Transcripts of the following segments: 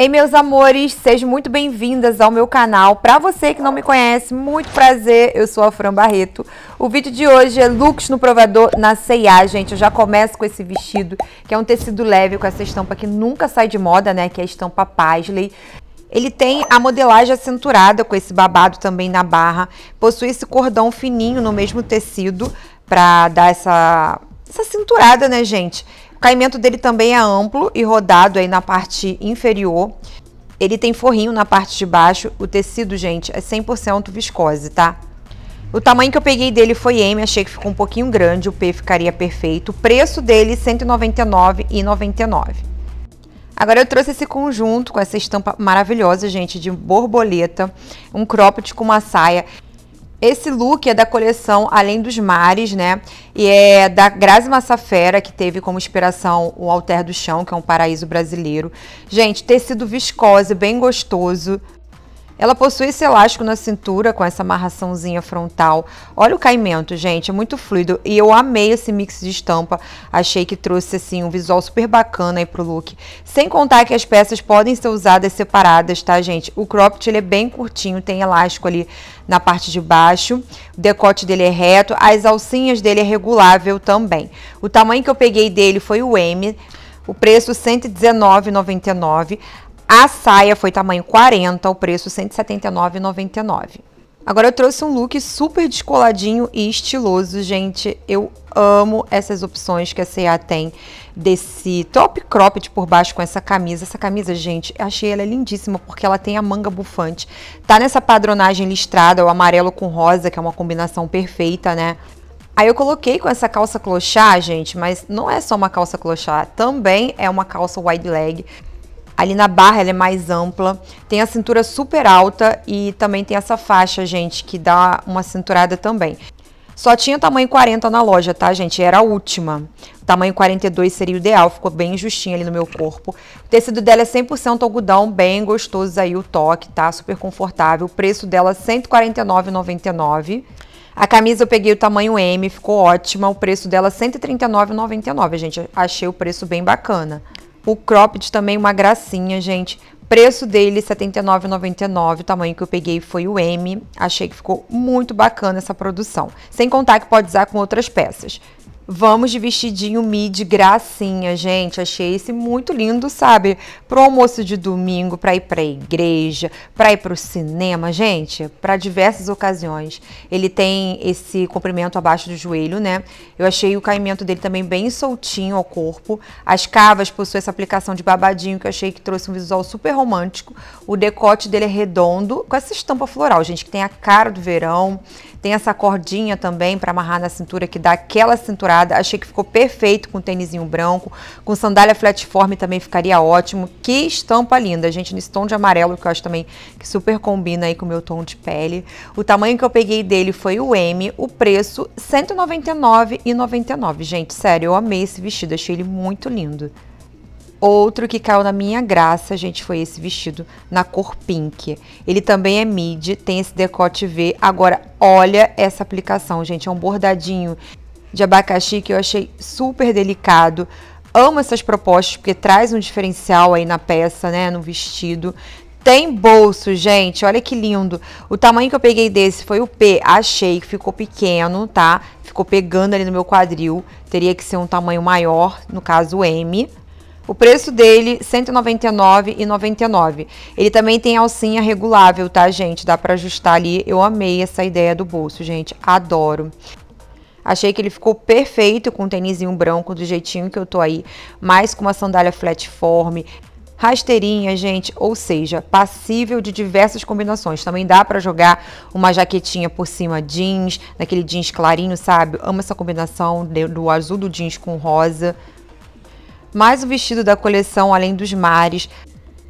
Ei, meus amores, sejam muito bem-vindas ao meu canal. Para você que não me conhece, muito prazer, eu sou a Fran Barreto. O vídeo de hoje é looks no provador na C&A, gente. Eu já começo com esse vestido, que é um tecido leve, com essa estampa que nunca sai de moda, né? Que é a estampa Paisley. Ele tem a modelagem acenturada, com esse babado também na barra. Possui esse cordão fininho no mesmo tecido para dar essa, essa cinturada, né, gente? O caimento dele também é amplo e rodado aí na parte inferior. Ele tem forrinho na parte de baixo. O tecido, gente, é 100% viscose, tá? O tamanho que eu peguei dele foi M, achei que ficou um pouquinho grande, o P ficaria perfeito. O preço dele, R$ 199,99. Agora eu trouxe esse conjunto com essa estampa maravilhosa, gente, de borboleta, um cropped com uma saia. Esse look é da coleção Além dos Mares, né? E é da Grazi Massafera, que teve como inspiração o Alter do Chão, que é um paraíso brasileiro. Gente, tecido viscose, bem gostoso. Ela possui esse elástico na cintura com essa amarraçãozinha frontal. Olha o caimento, gente, é muito fluido. E eu amei esse mix de estampa. Achei que trouxe, assim, um visual super bacana aí pro look. Sem contar que as peças podem ser usadas separadas, tá, gente? O cropped, ele é bem curtinho, tem elástico ali na parte de baixo. O decote dele é reto, as alcinhas dele é regulável também. O tamanho que eu peguei dele foi o M. O preço R$ 119,99. A saia foi tamanho 40, o preço R$ 179,99. Agora eu trouxe um look super descoladinho e estiloso, gente. Eu amo essas opções que a C&A tem desse top cropped por baixo com essa camisa. Essa camisa, gente, achei ela lindíssima porque ela tem a manga bufante. Tá nessa padronagem listrada, o amarelo com rosa, que é uma combinação perfeita, né? Aí eu coloquei com essa calça clochá, gente, mas não é só uma calça clochá, também é uma calça wide leg Ali na barra ela é mais ampla, tem a cintura super alta e também tem essa faixa, gente, que dá uma cinturada também. Só tinha tamanho 40 na loja, tá, gente? Era a última. tamanho 42 seria o ideal, ficou bem justinho ali no meu corpo. O tecido dela é 100% algodão, bem gostoso aí o toque, tá? Super confortável. O preço dela é 149,99. A camisa eu peguei o tamanho M, ficou ótima. O preço dela é 139,99, gente. Achei o preço bem bacana. O cropped também, uma gracinha, gente. Preço dele, R$ 79,99. O tamanho que eu peguei foi o M. Achei que ficou muito bacana essa produção. Sem contar que pode usar com outras peças. Vamos de vestidinho midi gracinha, gente. Achei esse muito lindo, sabe? Pro almoço de domingo, pra ir pra igreja, pra ir pro cinema, gente, pra diversas ocasiões. Ele tem esse comprimento abaixo do joelho, né? Eu achei o caimento dele também bem soltinho ao corpo. As cavas possuem essa aplicação de babadinho que eu achei que trouxe um visual super romântico. O decote dele é redondo, com essa estampa floral, gente, que tem a cara do verão tem essa cordinha também para amarrar na cintura que dá aquela cinturada. Achei que ficou perfeito com o tênisinho branco. Com sandália flatform também ficaria ótimo. Que estampa linda, gente. Nesse tom de amarelo que eu acho também que super combina aí com o meu tom de pele. O tamanho que eu peguei dele foi o M. O preço R$ 199,99. Gente, sério, eu amei esse vestido. Achei ele muito lindo. Outro que caiu na minha graça, gente, foi esse vestido na cor pink. Ele também é midi, tem esse decote V. Agora, olha essa aplicação, gente. É um bordadinho de abacaxi que eu achei super delicado. Amo essas propostas porque traz um diferencial aí na peça, né, no vestido. Tem bolso, gente, olha que lindo. O tamanho que eu peguei desse foi o P, achei que ficou pequeno, tá? Ficou pegando ali no meu quadril, teria que ser um tamanho maior, no caso M. O preço dele, R$ 199,99. Ele também tem alcinha regulável, tá, gente? Dá pra ajustar ali. Eu amei essa ideia do bolso, gente. Adoro. Achei que ele ficou perfeito com o tênisinho branco, do jeitinho que eu tô aí. Mais com uma sandália flatform, rasteirinha, gente, ou seja, passível de diversas combinações. Também dá para jogar uma jaquetinha por cima jeans, naquele jeans clarinho, sabe? Amo essa combinação do azul do jeans com rosa mais o vestido da coleção Além dos Mares,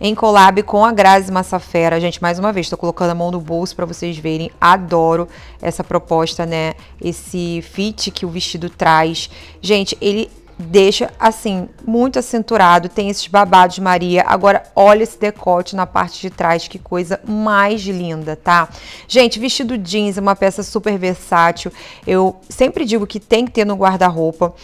em collab com a Grazi Massafera. Gente, mais uma vez, estou colocando a mão no bolso para vocês verem. Adoro essa proposta, né? Esse fit que o vestido traz. Gente, ele deixa, assim, muito acenturado. Tem esses babados de Maria. Agora, olha esse decote na parte de trás. Que coisa mais linda, tá? Gente, vestido jeans é uma peça super versátil. Eu sempre digo que tem que ter no guarda-roupa.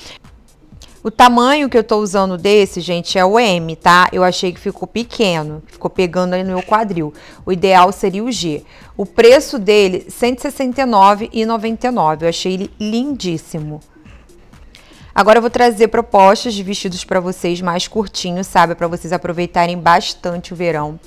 O tamanho que eu tô usando desse, gente, é o M, tá? Eu achei que ficou pequeno, ficou pegando ali no meu quadril. O ideal seria o G. O preço dele, R$169,99. Eu achei ele lindíssimo. Agora eu vou trazer propostas de vestidos para vocês mais curtinhos, sabe? Para vocês aproveitarem bastante o verão.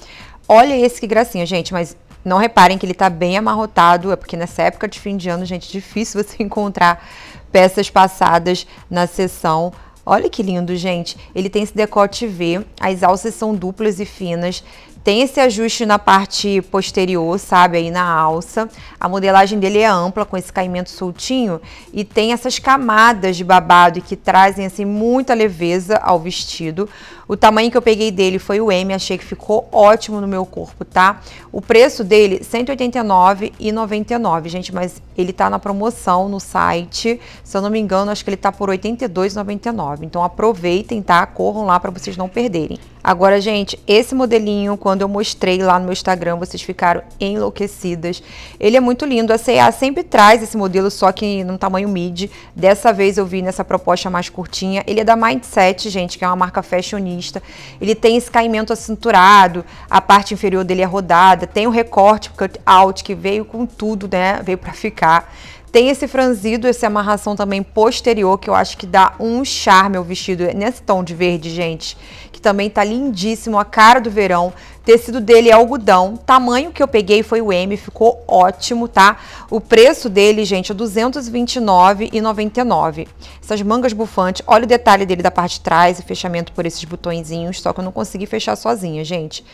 Olha esse que gracinha, gente, mas não reparem que ele tá bem amarrotado, é porque nessa época de fim de ano, gente, é difícil você encontrar peças passadas na sessão. Olha que lindo, gente. Ele tem esse decote V, as alças são duplas e finas, tem esse ajuste na parte posterior, sabe, aí na alça. A modelagem dele é ampla, com esse caimento soltinho. E tem essas camadas de babado e que trazem, assim, muita leveza ao vestido. O tamanho que eu peguei dele foi o M, achei que ficou ótimo no meu corpo, tá? O preço dele, R$ 189,99, gente, mas ele tá na promoção no site. Se eu não me engano, acho que ele tá por R$ 82,99. Então aproveitem, tá? Corram lá para vocês não perderem. Agora, gente, esse modelinho, quando eu mostrei lá no meu Instagram, vocês ficaram enlouquecidas. Ele é muito lindo. A C&A sempre traz esse modelo, só que num tamanho mid. Dessa vez eu vi nessa proposta mais curtinha. Ele é da Mindset, gente, que é uma marca fashionista. Ele tem esse caimento acinturado, a parte inferior dele é rodada, tem o recorte cut-out, que veio com tudo, né? Veio pra ficar. Tem esse franzido, essa amarração também posterior, que eu acho que dá um charme ao vestido é nesse tom de verde, gente. Que também tá lindíssimo, a cara do verão. Tecido dele é algodão. Tamanho que eu peguei foi o M, ficou ótimo, tá? O preço dele, gente, é R$ 229,99. Essas mangas bufantes, olha o detalhe dele da parte de trás, e fechamento por esses botõezinhos, só que eu não consegui fechar sozinha, gente.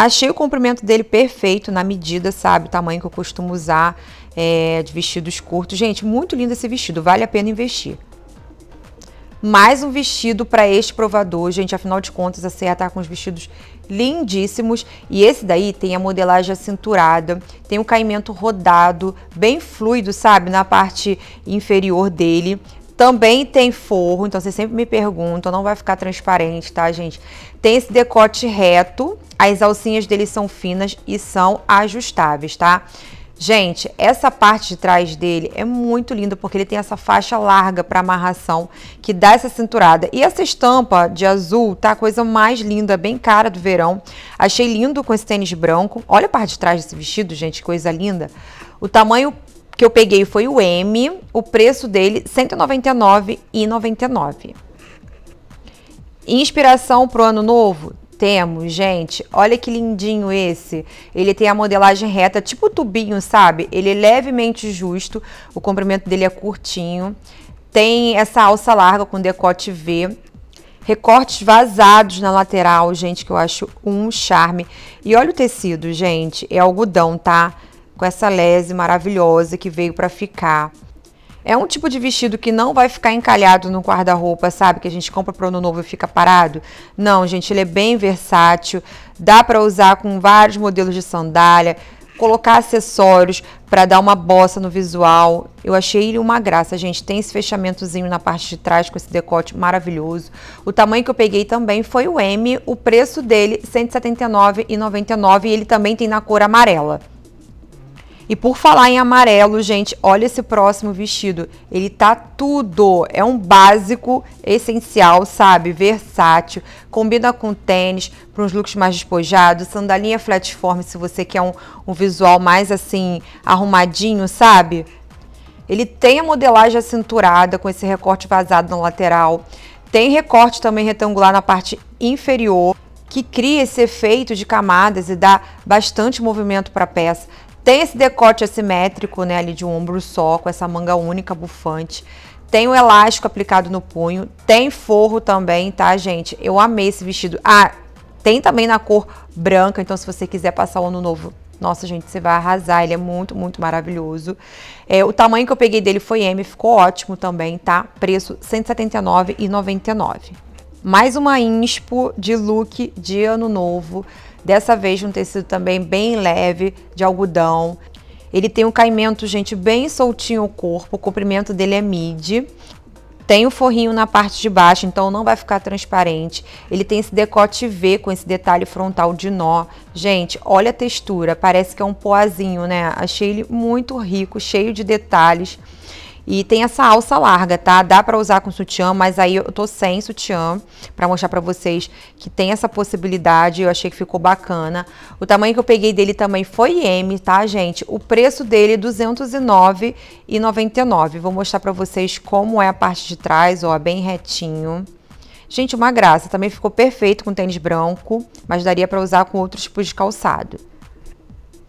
Achei o comprimento dele perfeito, na medida, sabe? O tamanho que eu costumo usar é, de vestidos curtos. Gente, muito lindo esse vestido, vale a pena investir. Mais um vestido para este provador, gente. Afinal de contas, a Ceia tá com os vestidos lindíssimos. E esse daí tem a modelagem acinturada, tem o caimento rodado, bem fluido, sabe? Na parte inferior dele. Também tem forro, então vocês sempre me perguntam, não vai ficar transparente, tá, gente? Tem esse decote reto, as alcinhas dele são finas e são ajustáveis, tá? Tá? Gente, essa parte de trás dele é muito linda, porque ele tem essa faixa larga para amarração, que dá essa cinturada. E essa estampa de azul tá a coisa mais linda, bem cara do verão. Achei lindo com esse tênis branco. Olha a parte de trás desse vestido, gente, coisa linda. O tamanho que eu peguei foi o M, o preço dele R$ 199,99. Inspiração pro ano novo? temos, gente, olha que lindinho esse. Ele tem a modelagem reta, tipo tubinho, sabe? Ele é levemente justo, o comprimento dele é curtinho. Tem essa alça larga com decote V. Recortes vazados na lateral, gente, que eu acho um charme. E olha o tecido, gente, é algodão, tá? Com essa lese maravilhosa que veio pra ficar. É um tipo de vestido que não vai ficar encalhado no guarda-roupa, sabe? Que a gente compra para o ano novo e fica parado. Não, gente, ele é bem versátil. Dá para usar com vários modelos de sandália, colocar acessórios para dar uma bossa no visual. Eu achei ele uma graça, gente. Tem esse fechamentozinho na parte de trás com esse decote maravilhoso. O tamanho que eu peguei também foi o M. O preço dele, R$ 179,99. E ele também tem na cor amarela. E por falar em amarelo, gente, olha esse próximo vestido. Ele tá tudo. É um básico essencial, sabe? Versátil. Combina com tênis, para uns looks mais despojados. Sandalinha flatform, se você quer um, um visual mais assim, arrumadinho, sabe? Ele tem a modelagem acinturada com esse recorte vazado na lateral. Tem recorte também retangular na parte inferior, que cria esse efeito de camadas e dá bastante movimento para a peça. Tem esse decote assimétrico, né, ali de um ombro só, com essa manga única bufante. Tem o elástico aplicado no punho, tem forro também, tá, gente? Eu amei esse vestido. Ah, tem também na cor branca, então se você quiser passar o ano novo, nossa, gente, você vai arrasar, ele é muito, muito maravilhoso. É, o tamanho que eu peguei dele foi M, ficou ótimo também, tá? Preço R$ 179,99. Mais uma inspo de look de ano novo. Dessa vez um tecido também bem leve, de algodão. Ele tem um caimento, gente, bem soltinho o corpo, o comprimento dele é midi. Tem o forrinho na parte de baixo, então não vai ficar transparente. Ele tem esse decote V com esse detalhe frontal de nó. Gente, olha a textura, parece que é um poazinho, né? Achei ele muito rico, cheio de detalhes. E tem essa alça larga, tá? Dá pra usar com sutiã, mas aí eu tô sem sutiã, pra mostrar pra vocês que tem essa possibilidade. Eu achei que ficou bacana. O tamanho que eu peguei dele também foi M, tá, gente? O preço dele é R$ 209,99. Vou mostrar pra vocês como é a parte de trás, ó, bem retinho. Gente, uma graça. Também ficou perfeito com tênis branco, mas daria pra usar com outros tipos de calçado.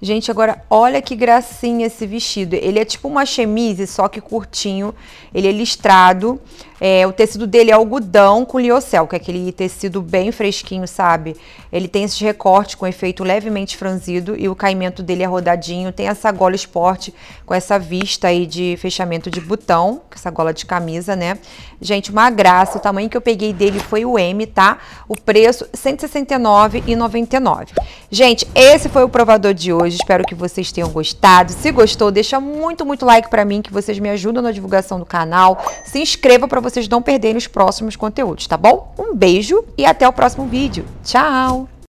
Gente, agora olha que gracinha esse vestido. Ele é tipo uma chemise, só que curtinho. Ele é listrado. É, o tecido dele é algodão com liocel, que é aquele tecido bem fresquinho, sabe? Ele tem esses recortes com efeito levemente franzido e o caimento dele é rodadinho. Tem essa gola esporte com essa vista aí de fechamento de botão, com essa gola de camisa, né? Gente, uma graça. O tamanho que eu peguei dele foi o M, tá? O preço R$ 169,99. Gente, esse foi o provador de hoje. Espero que vocês tenham gostado. Se gostou, deixa muito, muito like pra mim, que vocês me ajudam na divulgação do canal. Se inscreva pra você vocês não perderem os próximos conteúdos, tá bom? Um beijo e até o próximo vídeo. Tchau!